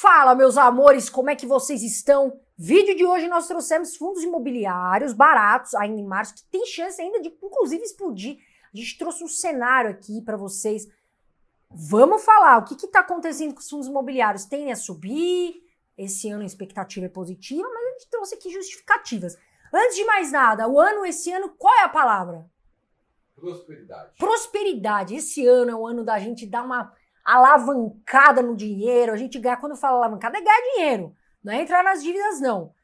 Fala, meus amores, como é que vocês estão? Vídeo de hoje nós trouxemos fundos imobiliários baratos ainda em março, que tem chance ainda de inclusive explodir. A gente trouxe um cenário aqui para vocês. Vamos falar o que está acontecendo com os fundos imobiliários. Tem a subir, esse ano a expectativa é positiva, mas a gente trouxe aqui justificativas. Antes de mais nada, o ano, esse ano, qual é a palavra? Prosperidade. Prosperidade. Esse ano é o ano da gente dar uma alavancada no dinheiro. A gente ganha, quando fala alavancada, é ganhar dinheiro. Não é entrar nas dívidas, não.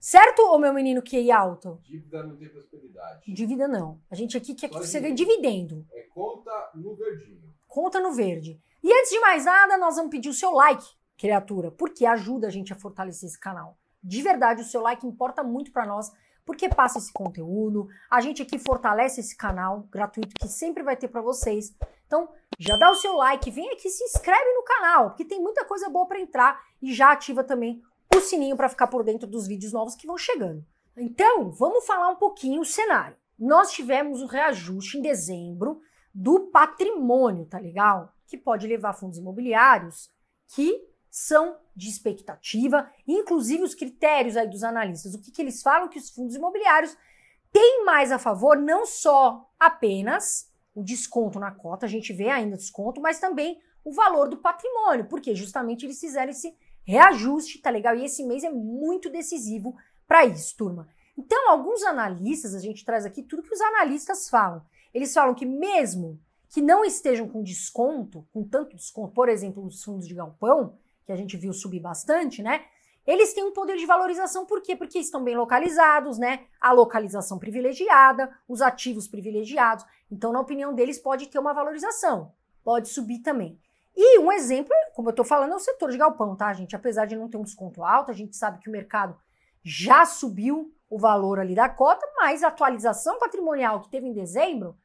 Certo, ô meu menino que é alto? Dívida não tem prosperidade. Dívida não. A gente aqui quer Só que você ganhe dividendo. É conta no verdinho. Conta no verde. E antes de mais nada, nós vamos pedir o seu like, criatura, porque ajuda a gente a fortalecer esse canal. De verdade, o seu like importa muito para nós, porque passa esse conteúdo, a gente aqui fortalece esse canal gratuito que sempre vai ter para vocês. Então, já dá o seu like, vem aqui, se inscreve no canal, porque tem muita coisa boa para entrar e já ativa também o sininho para ficar por dentro dos vídeos novos que vão chegando. Então, vamos falar um pouquinho o cenário. Nós tivemos o um reajuste em dezembro do patrimônio, tá legal? Que pode levar fundos imobiliários que são de expectativa, inclusive os critérios aí dos analistas, o que, que eles falam que os fundos imobiliários têm mais a favor, não só apenas o desconto na cota, a gente vê ainda desconto, mas também o valor do patrimônio, porque justamente eles fizeram esse reajuste, tá legal? E esse mês é muito decisivo para isso, turma. Então, alguns analistas, a gente traz aqui tudo que os analistas falam. Eles falam que mesmo que não estejam com desconto, com tanto desconto, por exemplo, os fundos de galpão, que a gente viu subir bastante, né? Eles têm um poder de valorização, por quê? Porque estão bem localizados, né? A localização privilegiada, os ativos privilegiados. Então, na opinião deles, pode ter uma valorização, pode subir também. E um exemplo, como eu estou falando, é o setor de galpão, tá, gente? Apesar de não ter um desconto alto, a gente sabe que o mercado já subiu o valor ali da cota, mas a atualização patrimonial que teve em dezembro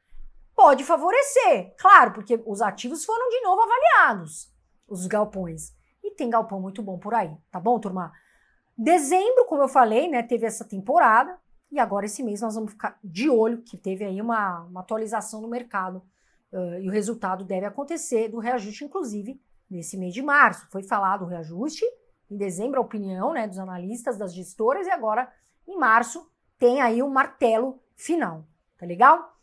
pode favorecer, claro, porque os ativos foram de novo avaliados, os galpões tem galpão muito bom por aí, tá bom, turma? Dezembro, como eu falei, né, teve essa temporada, e agora esse mês nós vamos ficar de olho, que teve aí uma, uma atualização no mercado, uh, e o resultado deve acontecer do reajuste, inclusive, nesse mês de março. Foi falado o reajuste, em dezembro a opinião né, dos analistas, das gestoras, e agora em março tem aí o um martelo final, tá legal?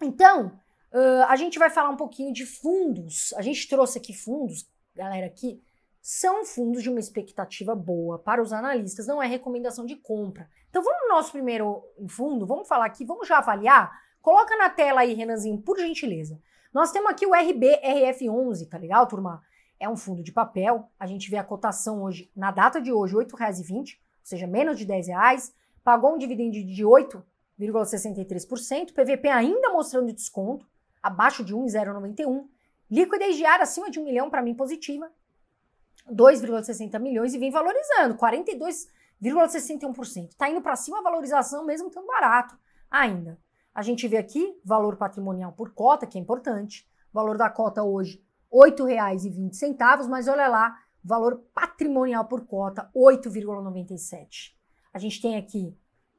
Então, uh, a gente vai falar um pouquinho de fundos. A gente trouxe aqui fundos, galera, aqui são fundos de uma expectativa boa para os analistas, não é recomendação de compra. Então vamos no nosso primeiro fundo, vamos falar aqui, vamos já avaliar. Coloca na tela aí, Renanzinho, por gentileza. Nós temos aqui o RBRF11, tá legal, turma? É um fundo de papel, a gente vê a cotação hoje, na data de hoje, R$ 8,20, ou seja, menos de R$ reais. pagou um dividendo de 8,63%, PVP ainda mostrando desconto, abaixo de 1,091%, liquidez diária acima de um milhão para mim positiva, 2,60 milhões e vem valorizando, 42,61%. Está indo para cima a valorização mesmo tão barato ainda. A gente vê aqui valor patrimonial por cota, que é importante. O valor da cota hoje, R$ 8,20, mas olha lá, valor patrimonial por cota, 8,97. A gente tem aqui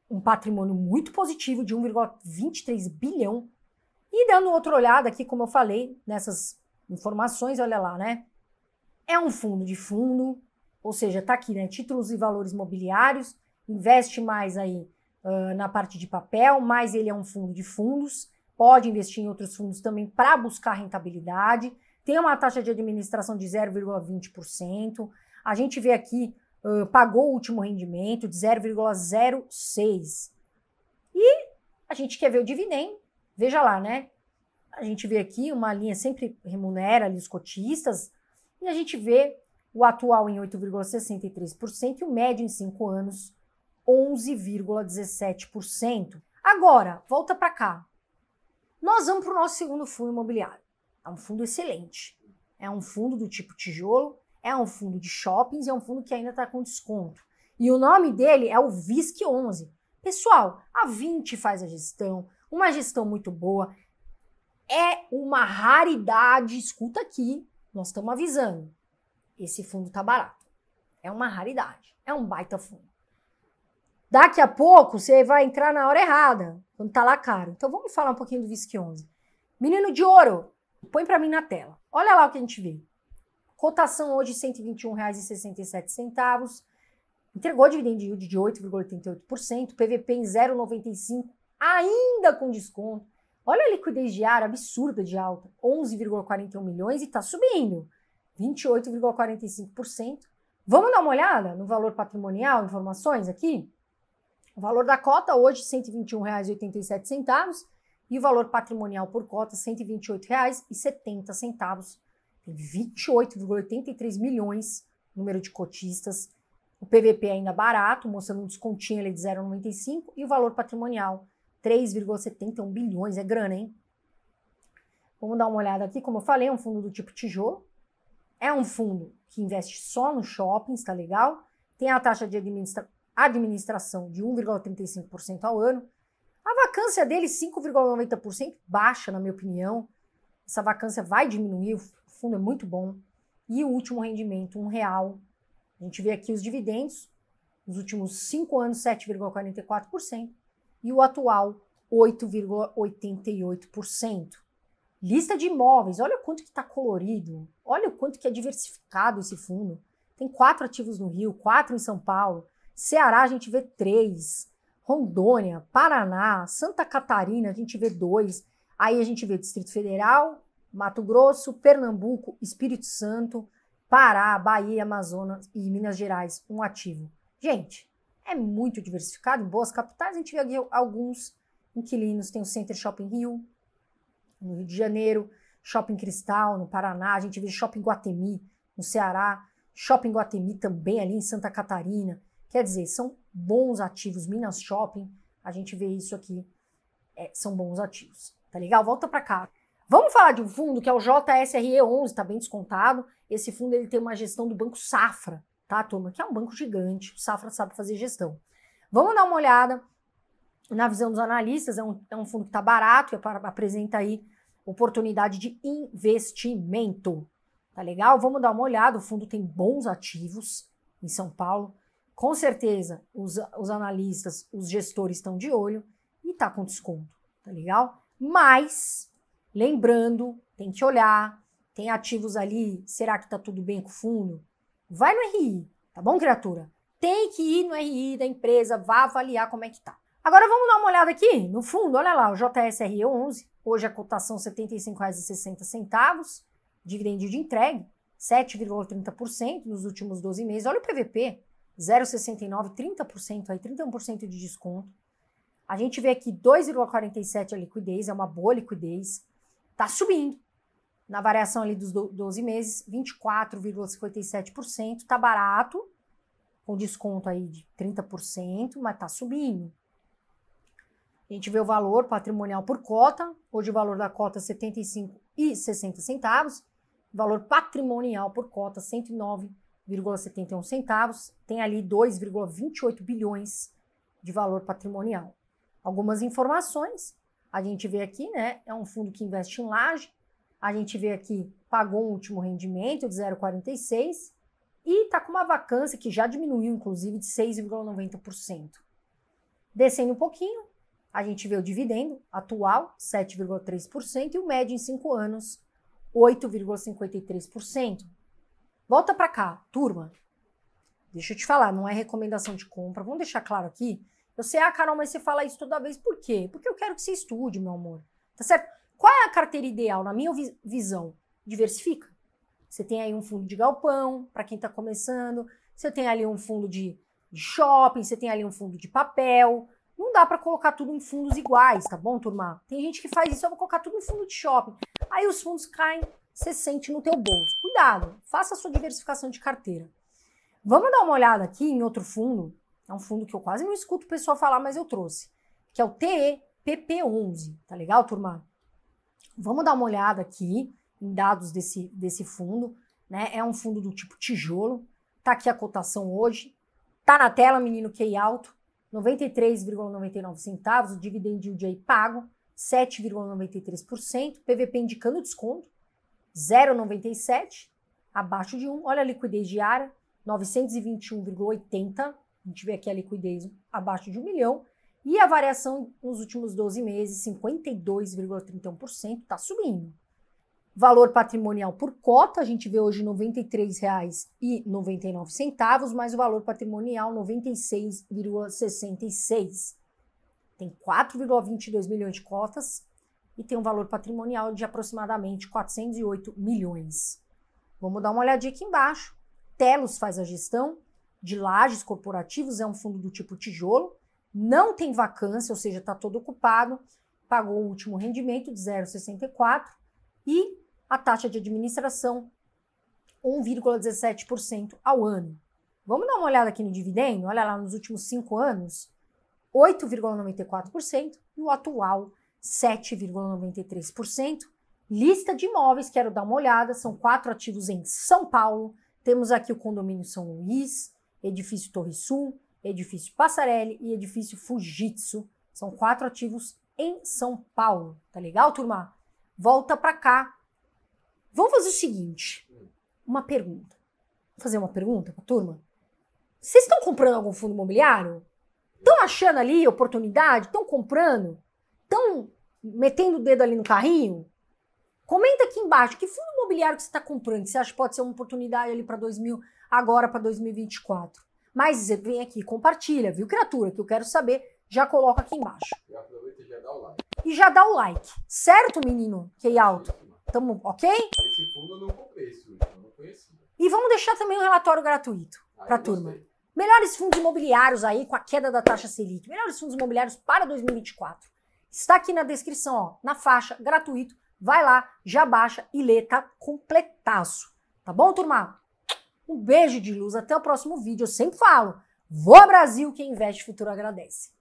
um patrimônio muito positivo de 1,23 bilhão. E dando outra olhada aqui, como eu falei, nessas informações, olha lá, né? É um fundo de fundo, ou seja, está aqui, né? Títulos e valores mobiliários, investe mais aí uh, na parte de papel, mas ele é um fundo de fundos, pode investir em outros fundos também para buscar rentabilidade, tem uma taxa de administração de 0,20%. A gente vê aqui, uh, pagou o último rendimento de 0,06%. E a gente quer ver o dividendo, veja lá, né? A gente vê aqui uma linha sempre remunera ali os cotistas, e a gente vê o atual em 8,63% e o médio em 5 anos 11,17%. Agora, volta para cá. Nós vamos para o nosso segundo fundo imobiliário. É um fundo excelente. É um fundo do tipo tijolo, é um fundo de shoppings, é um fundo que ainda está com desconto. E o nome dele é o VISC 11. Pessoal, a 20 faz a gestão, uma gestão muito boa. É uma raridade, escuta aqui, nós estamos avisando. Esse fundo tá barato. É uma raridade. É um baita fundo. Daqui a pouco você vai entrar na hora errada, quando tá lá caro. Então vamos falar um pouquinho do VISC 11. Menino de ouro, põe para mim na tela. Olha lá o que a gente vê. Cotação hoje R$ 121,67. Entregou dividend yield de 8,88%, PVP em 0,95, ainda com desconto. Olha a liquidez diária absurda de alta, 11,41 milhões e está subindo, 28,45%. Vamos dar uma olhada no valor patrimonial, informações aqui? O valor da cota hoje R$ 121,87 e o valor patrimonial por cota R$ 128,70. Tem 28,83 milhões número de cotistas. O PVP é ainda barato, mostrando um descontinho ali de 0,95 e o valor patrimonial 3,71 bilhões, é grana, hein? Vamos dar uma olhada aqui, como eu falei, é um fundo do tipo tijolo. É um fundo que investe só no shoppings, tá legal? Tem a taxa de administra administração de 1,35% ao ano. A vacância dele, 5,90%, baixa, na minha opinião. Essa vacância vai diminuir, o fundo é muito bom. E o último rendimento, um real. A gente vê aqui os dividendos, nos últimos cinco anos, 7,44% e o atual 8,88%. Lista de imóveis, olha o quanto que está colorido, olha o quanto que é diversificado esse fundo. Tem quatro ativos no Rio, quatro em São Paulo, Ceará a gente vê três, Rondônia, Paraná, Santa Catarina a gente vê dois, aí a gente vê Distrito Federal, Mato Grosso, Pernambuco, Espírito Santo, Pará, Bahia, Amazonas e Minas Gerais, um ativo. Gente, é muito diversificado. Em boas capitais, a gente vê alguns inquilinos. Tem o Center Shopping Rio, no Rio de Janeiro, Shopping Cristal, no Paraná. A gente vê Shopping Guatemi, no Ceará. Shopping Guatemi também ali em Santa Catarina. Quer dizer, são bons ativos. Minas Shopping, a gente vê isso aqui. É, são bons ativos. Tá legal? Volta para cá. Vamos falar de um fundo que é o JSRE11, está bem descontado. Esse fundo ele tem uma gestão do Banco Safra tá, turma? Que é um banco gigante, o Safra sabe fazer gestão. Vamos dar uma olhada na visão dos analistas, é um, é um fundo que está barato, e apresenta aí oportunidade de investimento. Tá legal? Vamos dar uma olhada, o fundo tem bons ativos em São Paulo. Com certeza, os, os analistas, os gestores estão de olho e tá com desconto, tá legal? Mas, lembrando, tem que olhar, tem ativos ali, será que tá tudo bem com o fundo? Vai no RI, tá bom, criatura? Tem que ir no RI da empresa, vá avaliar como é que tá. Agora vamos dar uma olhada aqui no fundo, olha lá, o JSRE 11, hoje a cotação R$ 75,60, dividendo de entregue 7,30% nos últimos 12 meses. Olha o PVP, 0,69, 30%, aí 31% de desconto. A gente vê aqui 2,47 a liquidez, é uma boa liquidez. Tá subindo na variação ali dos 12 meses, 24,57%. Tá barato, com desconto aí de 30%, mas tá subindo. A gente vê o valor patrimonial por cota, hoje o valor da cota é 75,60 centavos, valor patrimonial por cota 109,71 centavos, tem ali 2,28 bilhões de valor patrimonial. Algumas informações, a gente vê aqui, né, é um fundo que investe em laje, a gente vê aqui, pagou um último rendimento de 0,46 e está com uma vacância que já diminuiu, inclusive, de 6,90%. Descendo um pouquinho, a gente vê o dividendo atual, 7,3%, e o médio em 5 anos, 8,53%. Volta para cá, turma. Deixa eu te falar, não é recomendação de compra, vamos deixar claro aqui. Eu sei, ah, Carol, mas você fala isso toda vez, por quê? Porque eu quero que você estude, meu amor. Tá certo? Qual é a carteira ideal, na minha visão? Diversifica. Você tem aí um fundo de galpão, para quem está começando, você tem ali um fundo de, shopping, você tem ali um fundo de papel. Não dá para colocar tudo em fundos iguais, tá bom, turma? Tem gente que faz isso, eu vou colocar tudo em fundo de shopping. Aí os fundos caem, você sente no teu bolso. Cuidado, faça a sua diversificação de carteira. Vamos dar uma olhada aqui em outro fundo. É um fundo que eu quase não escuto o pessoal falar, mas eu trouxe, que é o TEPP11. Tá legal, turma? Vamos dar uma olhada aqui em dados desse, desse fundo. Né? É um fundo do tipo tijolo. Tá aqui a cotação hoje. Tá na tela, menino QI é alto. 93,99 centavos, o dividend yield aí pago, 7,93%, PVP indicando desconto, 0,97, abaixo de 1. Olha a liquidez diária, 921,80. A gente vê aqui a liquidez abaixo de 1 milhão. E a variação nos últimos 12 meses, 52,31%, está subindo. Valor patrimonial por cota, a gente vê hoje R$ 93,99, mas o valor patrimonial R$ 96,66. Tem 4,22 milhões de cotas e tem um valor patrimonial de aproximadamente 408 milhões. Vamos dar uma olhadinha aqui embaixo. Telos faz a gestão de lajes corporativos, é um fundo do tipo tijolo, não tem vacância, ou seja, está todo ocupado, pagou o último rendimento de 0,64 e a taxa de administração 1,17% ao ano. Vamos dar uma olhada aqui no dividendo? Olha lá, nos últimos cinco anos, 8,94% e o atual 7,93%. Lista de imóveis, quero dar uma olhada, são quatro ativos em São Paulo. Temos aqui o condomínio São Luís, edifício Torre Sul, edifício Passarelli e edifício Fujitsu. São quatro ativos em São Paulo. Tá legal, turma? Volta para cá. Vamos fazer o seguinte: uma pergunta. Vou fazer uma pergunta pra turma. Vocês estão comprando algum fundo imobiliário? Estão achando ali oportunidade? Estão comprando? Estão metendo o dedo ali no carrinho? Comenta aqui embaixo que fundo imobiliário que você está comprando, que você acha que pode ser uma oportunidade ali para 2000, agora para 2024. Mas vem aqui, compartilha, viu, criatura? Que eu quero saber. Já coloca aqui embaixo. E aproveita e já dá o like. E já dá o like. Certo, menino? Que alto. Tamo, ok? Esse fundo eu não comprei, esse eu não conhecia. E vamos deixar também um relatório gratuito ah, para a turma. Gostei. Melhores fundos imobiliários aí com a queda da taxa Selic. Melhores fundos imobiliários para 2024. Está aqui na descrição, ó, na faixa, gratuito. Vai lá, já baixa e lê, tá completaço. Tá bom, turma? Um beijo de luz, até o próximo vídeo. Eu sempre falo, voa Brasil, quem investe futuro agradece.